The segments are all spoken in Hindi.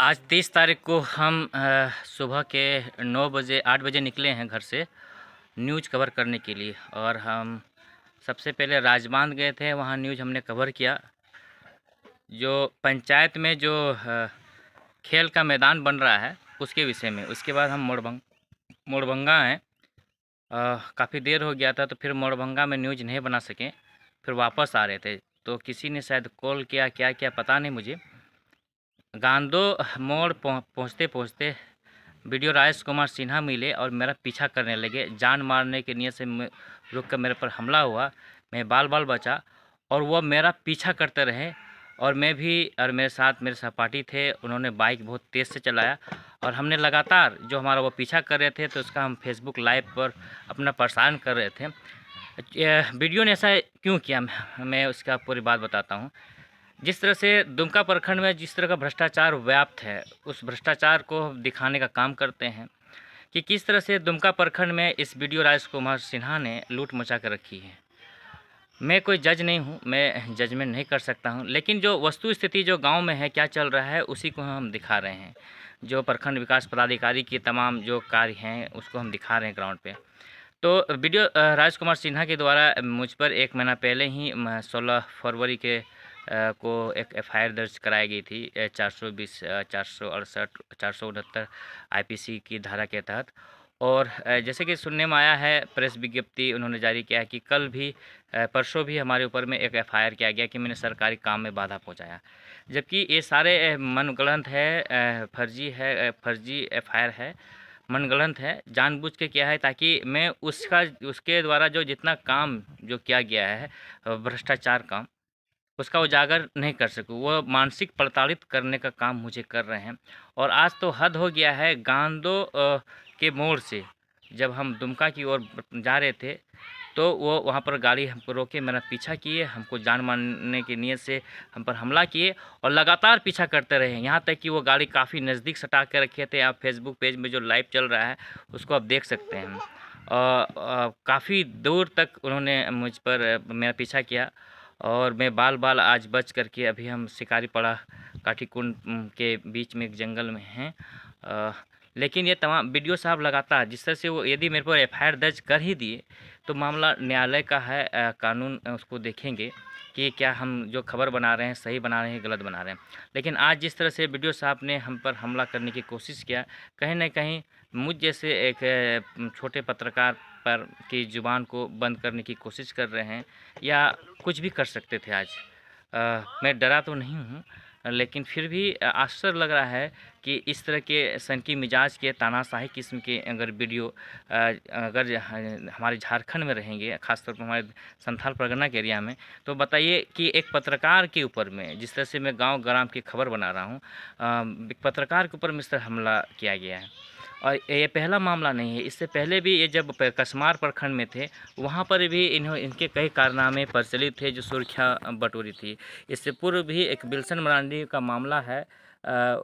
आज तीस तारीख को हम सुबह के नौ बजे आठ बजे निकले हैं घर से न्यूज़ कवर करने के लिए और हम सबसे पहले राजबांध गए थे वहाँ न्यूज़ हमने कवर किया जो पंचायत में जो खेल का मैदान बन रहा है उसके विषय में उसके बाद हम मोड़भंग मोड़भंगा हैं काफ़ी देर हो गया था तो फिर मोड़भंगा में न्यूज नहीं बना सकें फिर वापस आ रहे थे तो किसी ने शायद कॉल किया क्या क्या पता नहीं मुझे गांधो मोड़ पहुँचते पहुँचते वीडियो राजेश कुमार सिन्हा मिले और मेरा पीछा करने लगे जान मारने के नियत से रुक कर मेरे पर हमला हुआ मैं बाल बाल बचा और वह मेरा पीछा करते रहे और मैं भी और मेरे साथ मेरे सहपाठी थे उन्होंने बाइक बहुत तेज़ से चलाया और हमने लगातार जो हमारा वो पीछा कर रहे थे तो उसका हम फेसबुक लाइव पर अपना प्रसारण कर रहे थे वीडियो ने ऐसा क्यों किया मैं उसका पूरी बात बताता हूँ जिस तरह से दुमका प्रखंड में जिस तरह का भ्रष्टाचार व्याप्त है उस भ्रष्टाचार को दिखाने का काम करते हैं कि किस तरह से दुमका प्रखंड में इस वीडियो राज कुमार सिन्हा ने लूट मचा कर रखी है मैं कोई जज नहीं हूँ मैं जजमेंट नहीं कर सकता हूँ लेकिन जो वस्तु स्थिति जो गांव में है क्या चल रहा है उसी को हम दिखा रहे हैं जो प्रखंड विकास पदाधिकारी के तमाम जो कार्य हैं उसको हम दिखा रहे हैं ग्राउंड पे तो वीडियो राजकुमार सिन्हा के द्वारा मुझ पर एक महीना पहले ही सोलह फरवरी के को एक एफ दर्ज कराई गई थी चार सौ बीस चार सौ अड़सठ चार सौ उनहत्तर आईपीसी की धारा के तहत और जैसे कि सुनने में आया है प्रेस विज्ञप्ति उन्होंने जारी किया है कि कल भी परसों भी हमारे ऊपर में एक एफआईआर किया गया कि मैंने सरकारी काम में बाधा पहुंचाया जबकि ये सारे मनगणंत है फर्जी है फर्जी एफआईआर है मनगणंत है जानबूझ के किया है ताकि मैं उसका उसके द्वारा जो जितना काम जो किया गया है भ्रष्टाचार काम उसका उजागर नहीं कर सकूँ वो मानसिक प्रताड़ित करने का काम मुझे कर रहे हैं और आज तो हद हो गया है गांधो के मोड़ से जब हम दुमका की ओर जा रहे थे तो वो वहाँ पर गाड़ी हमको रोके मेरा पीछा किए हमको जान मारने की नीयत से हम पर हमला किए और लगातार पीछा करते रहे यहाँ तक कि वो गाड़ी काफ़ी नज़दीक सटा कर रखे थे आप फेसबुक पेज में जो लाइव चल रहा है उसको आप देख सकते हैं काफ़ी दूर तक उन्होंने मुझ पर मेरा पीछा किया और मैं बाल बाल आज बच करके अभी हम शिकारी पड़ा काठी कुंड के बीच में एक जंगल में हैं लेकिन ये तमाम बी साहब लगातार जिस तरह से वो यदि मेरे पर एफ दर्ज कर ही दिए तो मामला न्यायालय का है आ, कानून उसको देखेंगे कि क्या हम जो खबर बना रहे हैं सही बना रहे हैं गलत बना रहे हैं लेकिन आज जिस तरह से वीडियो साहब ने हम पर हमला करने की कोशिश किया कहीं ना कहीं मुझ जैसे एक छोटे पत्रकार पर की ज़ुबान को बंद करने की कोशिश कर रहे हैं या कुछ भी कर सकते थे आज आ, मैं डरा तो नहीं हूँ लेकिन फिर भी आश्चर्य लग रहा है कि इस तरह के सनकी मिजाज के तानाशाही किस्म के अगर वीडियो अगर हमारे झारखंड में रहेंगे खासतौर पर हमारे संथाल परगना के एरिया में तो बताइए कि एक पत्रकार के ऊपर में जिस तरह से मैं गांव ग्राम की खबर बना रहा हूँ एक पत्रकार के ऊपर में इस तरह हमला किया गया है और ये पहला मामला नहीं है इससे पहले भी ये जब कसमार प्रखंड में थे वहाँ पर भी इन्हों इनके कई कारनामे प्रचलित थे जो सुर्खियाँ बटोरी थी इससे पूर्व भी एक बिल्सन मरांडी का मामला है आ,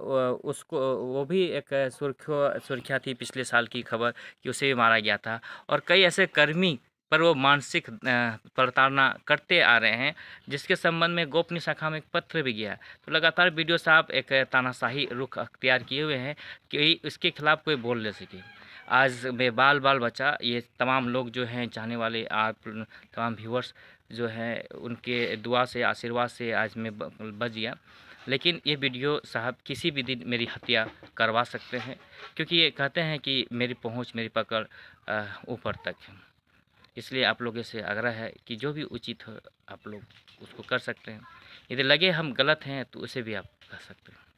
उसको वो भी एक सुर्खियों सुर्खियाँ थी पिछले साल की खबर कि उसे भी मारा गया था और कई ऐसे कर्मी पर वो मानसिक प्रताड़ना करते आ रहे हैं जिसके संबंध में गोपनीय शाखा में एक पत्र भी गया तो लगातार वीडियो साहब एक तानाशाही रुख अख्तियार किए हुए हैं कि इसके खिलाफ कोई बोल ले सके आज मैं बाल बाल बचा ये तमाम लोग जो हैं चाहने वाले आप तमाम व्यूवर्स जो हैं उनके दुआ से आशीर्वाद से आज मैं बच गया लेकिन ये वीडियो साहब किसी भी दिन मेरी हत्या करवा सकते हैं क्योंकि ये कहते हैं कि मेरी पहुंच मेरी पकड़ ऊपर तक है इसलिए आप लोगों से आग्रह है कि जो भी उचित हो आप लोग उसको कर सकते हैं यदि लगे हम गलत हैं तो उसे भी आप कह सकते हैं